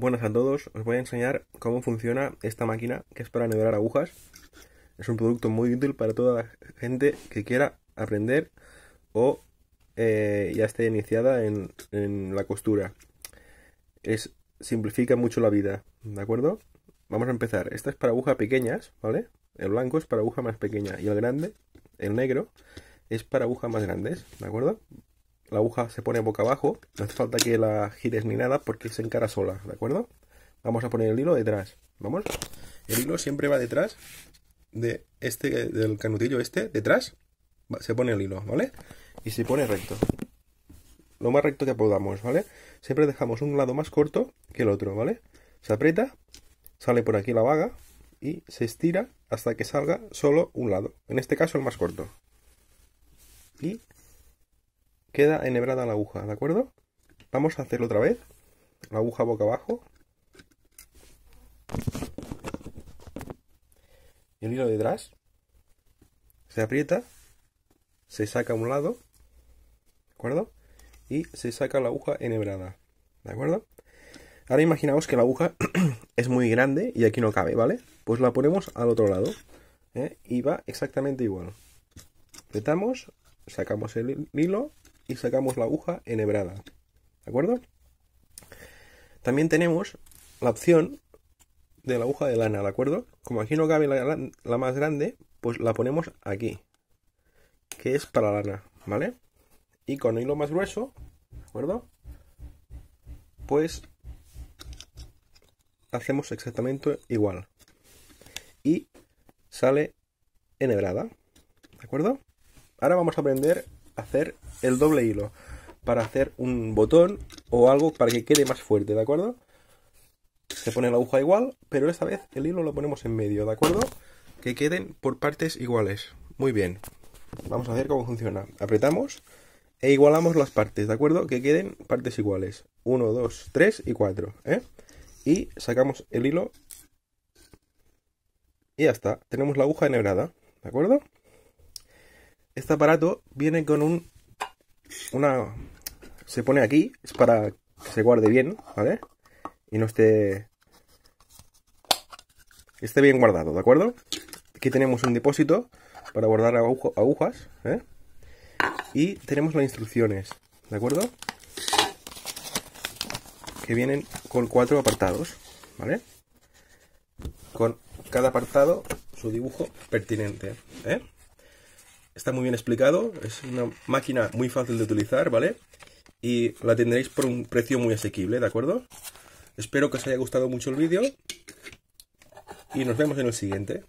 Buenas a todos, os voy a enseñar cómo funciona esta máquina que es para nivelar agujas. Es un producto muy útil para toda la gente que quiera aprender o eh, ya esté iniciada en, la costura. Es, simplifica mucho la vida, ¿de acuerdo? Vamos a empezar. Esta es para agujas pequeñas, ¿vale? El blanco es para aguja más pequeñas y el grande, el negro, es para agujas más grandes, ¿de acuerdo? la aguja se pone boca abajo, no hace falta que la gires ni nada porque se encara sola, ¿de acuerdo? Vamos a poner el hilo detrás, ¿vamos? El hilo siempre va detrás de este, del canutillo este, detrás, se pone el hilo, ¿vale? Y se pone recto, lo más recto que podamos, ¿vale? Siempre dejamos un lado más corto que el otro, ¿vale? Se aprieta, sale por aquí la vaga y se estira hasta que salga solo un lado, en este caso el más corto. Y queda enhebrada la aguja, ¿de acuerdo? Vamos a hacerlo otra vez. La aguja boca abajo. Y el hilo detrás. Se aprieta. Se saca a un lado. ¿De acuerdo? Y se saca la aguja enhebrada. ¿De acuerdo? Ahora imaginaos que la aguja es muy grande y aquí no cabe, ¿vale? Pues la ponemos al otro lado. ¿eh? Y va exactamente igual. Apretamos, sacamos el hilo y sacamos la aguja enhebrada. ¿De acuerdo? También tenemos la opción de la aguja de lana, ¿de acuerdo? Como aquí no cabe la, más grande, pues la ponemos aquí, que es para lana, ¿vale? Y con hilo más grueso, ¿de acuerdo? Pues hacemos exactamente igual. Y sale enhebrada, ¿de acuerdo? Ahora vamos a aprender hacer el doble hilo para hacer un botón o algo para que quede más fuerte, ¿de acuerdo? Se pone la aguja igual, pero esta vez el hilo lo ponemos en medio, ¿de acuerdo? Que queden por partes iguales. Muy bien. Vamos a ver cómo funciona. Apretamos e igualamos las partes, ¿de acuerdo? Que queden partes iguales. 1, 2, 3 y 4, ¿eh? Y sacamos el hilo y ya está. Tenemos la aguja enhebrada, ¿de acuerdo? Este aparato viene con un... Una... Se pone aquí, es para que se guarde bien, ¿vale? Y no esté... Esté bien guardado, ¿de acuerdo? Aquí tenemos un depósito para guardar agujas, ¿eh? Y tenemos las instrucciones, ¿de acuerdo? Que vienen con cuatro apartados, ¿vale? Con cada apartado su dibujo pertinente, ¿eh? está muy bien explicado, es una máquina muy fácil de utilizar, ¿vale? Y la tendréis por un precio muy asequible, ¿de acuerdo? Espero que os haya gustado mucho el vídeo y nos vemos en el siguiente.